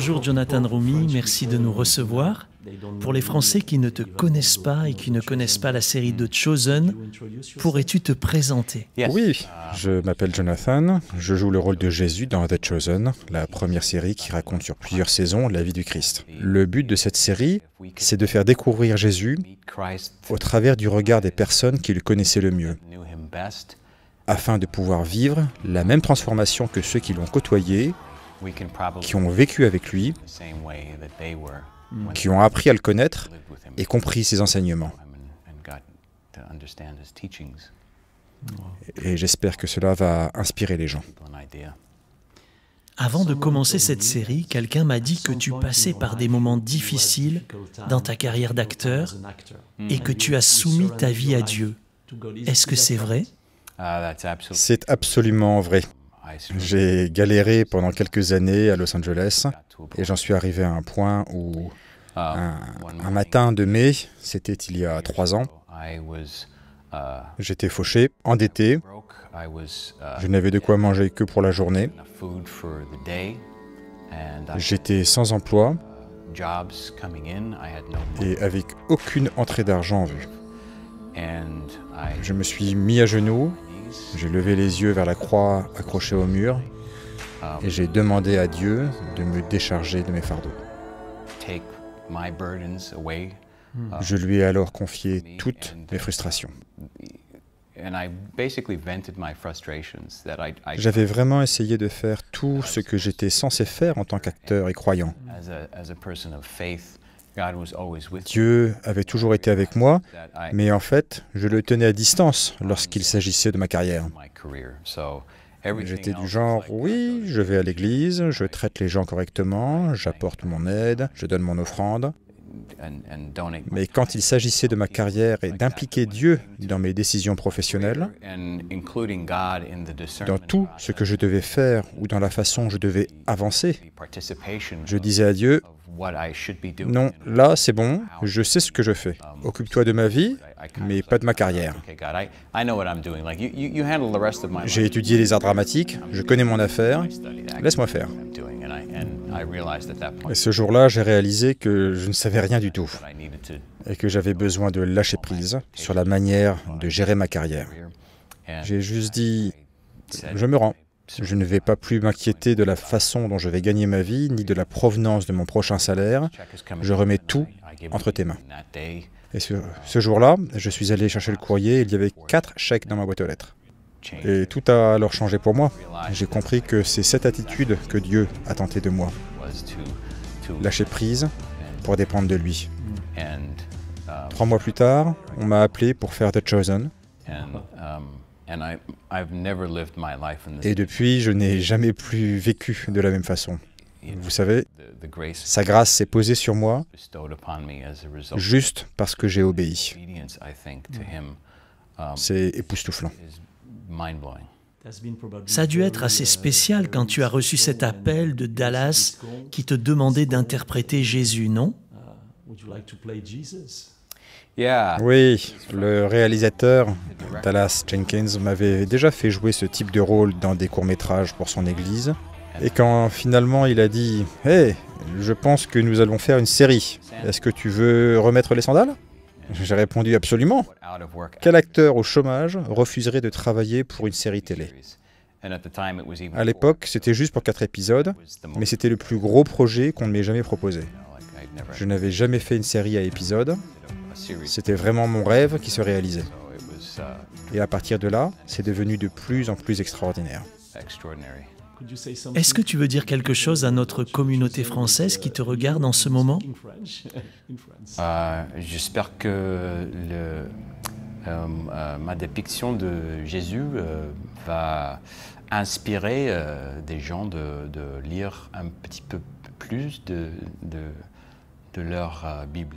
Bonjour Jonathan Rumi, merci de nous recevoir. Pour les Français qui ne te connaissent pas et qui ne connaissent pas la série de Chosen, pourrais-tu te présenter Oui, je m'appelle Jonathan, je joue le rôle de Jésus dans The Chosen, la première série qui raconte sur plusieurs saisons la vie du Christ. Le but de cette série, c'est de faire découvrir Jésus au travers du regard des personnes qui le connaissaient le mieux afin de pouvoir vivre la même transformation que ceux qui l'ont côtoyé qui ont vécu avec lui, mm. qui ont appris à le connaître et compris ses enseignements. Et j'espère que cela va inspirer les gens. Avant de commencer cette série, quelqu'un m'a dit que tu passais par des moments difficiles dans ta carrière d'acteur et que tu as soumis ta vie à Dieu. Est-ce que c'est vrai ah, C'est absolument vrai. J'ai galéré pendant quelques années à Los Angeles et j'en suis arrivé à un point où ah, un, matin de mai, c'était il y a trois ans, uh, j'étais fauché, endetté, uh, je n'avais de quoi manger que pour la journée, j'étais sans emploi uh, et avec aucune entrée d'argent en vue. Je me suis mis à genoux j'ai levé les yeux vers la croix accrochée au mur ah. et j'ai demandé à Dieu de me décharger de mes fardeaux. Hmm. Je lui ai alors confié toutes mes frustrations. J'avais vraiment essayé de faire tout ce que j'étais censé faire en tant qu'acteur et croyant. Dieu avait toujours été avec moi, mais en fait, je le tenais à distance lorsqu'il s'agissait de ma carrière. J'étais du genre, oui, je vais à l'église, je traite les gens correctement, j'apporte mon aide, je donne mon offrande, mais quand il s'agissait de ma carrière et d'impliquer Dieu dans mes décisions professionnelles, dans tout ce que je devais faire ou dans la façon dont je devais avancer, je disais à Dieu, non, là c'est bon, je sais ce que je fais. Um, Occupe-toi de ma vie, mais pas de ma carrière. J'ai étudié les arts dramatiques, je connais mon affaire, laisse-moi faire. Et ce jour-là, j'ai réalisé que je ne savais rien du tout et que j'avais besoin de lâcher prise sur la manière de gérer ma carrière. J'ai juste dit, je me rends. Je ne vais pas plus m'inquiéter de la façon dont je vais gagner ma vie, ni de la provenance de mon prochain salaire. Je remets tout entre tes mains. Et ce, jour-là, je suis allé chercher le courrier, il y avait quatre chèques dans ma boîte aux lettres. Et tout a alors changé pour moi. J'ai compris que c'est cette attitude que Dieu a tenté de moi. Lâcher prise pour dépendre de lui. Um, Trois mois plus tard, on m'a appelé pour faire The Chosen. Um, Et depuis, je n'ai jamais plus vécu de la même façon. Vous savez, sa grâce s'est posée sur moi juste parce que j'ai obéi. Um, c'est époustouflant. Ça a dû être assez uh, spécial quand tu as reçu cet appel de Dallas qui te demandait d'interpréter Jésus, non uh, oui, le réalisateur Dallas Jenkins m'avait déjà fait jouer ce type de rôle dans des courts-métrages pour son église. Et quand finalement il a dit Hé, hey, je pense que nous allons faire une série, est-ce que tu veux remettre les sandales j'ai répondu absolument. Quel acteur au chômage refuserait de travailler pour une série télé À l'époque, c'était juste pour quatre épisodes, mais c'était le plus gros projet qu'on ne m'ait jamais proposé. Je n'avais jamais fait une série à épisodes. C'était vraiment mon rêve qui se réalisait. Uh, Et à partir de là, c'est devenu de plus en plus extraordinaire. Est-ce que tu veux dire quelque chose à notre communauté française qui te regarde en ce moment euh, J'espère que euh, euh, ma dépiction de Jésus va inspirer des gens de, lire un petit peu plus de leur Bible.